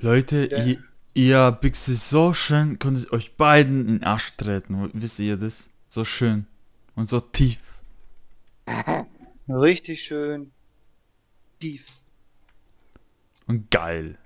Leute, ja. ihr, ihr Büchse so schön, konntet euch beiden in den Arsch treten. Wisst ihr das? So schön. Und so tief. Richtig schön. Tief. Und geil.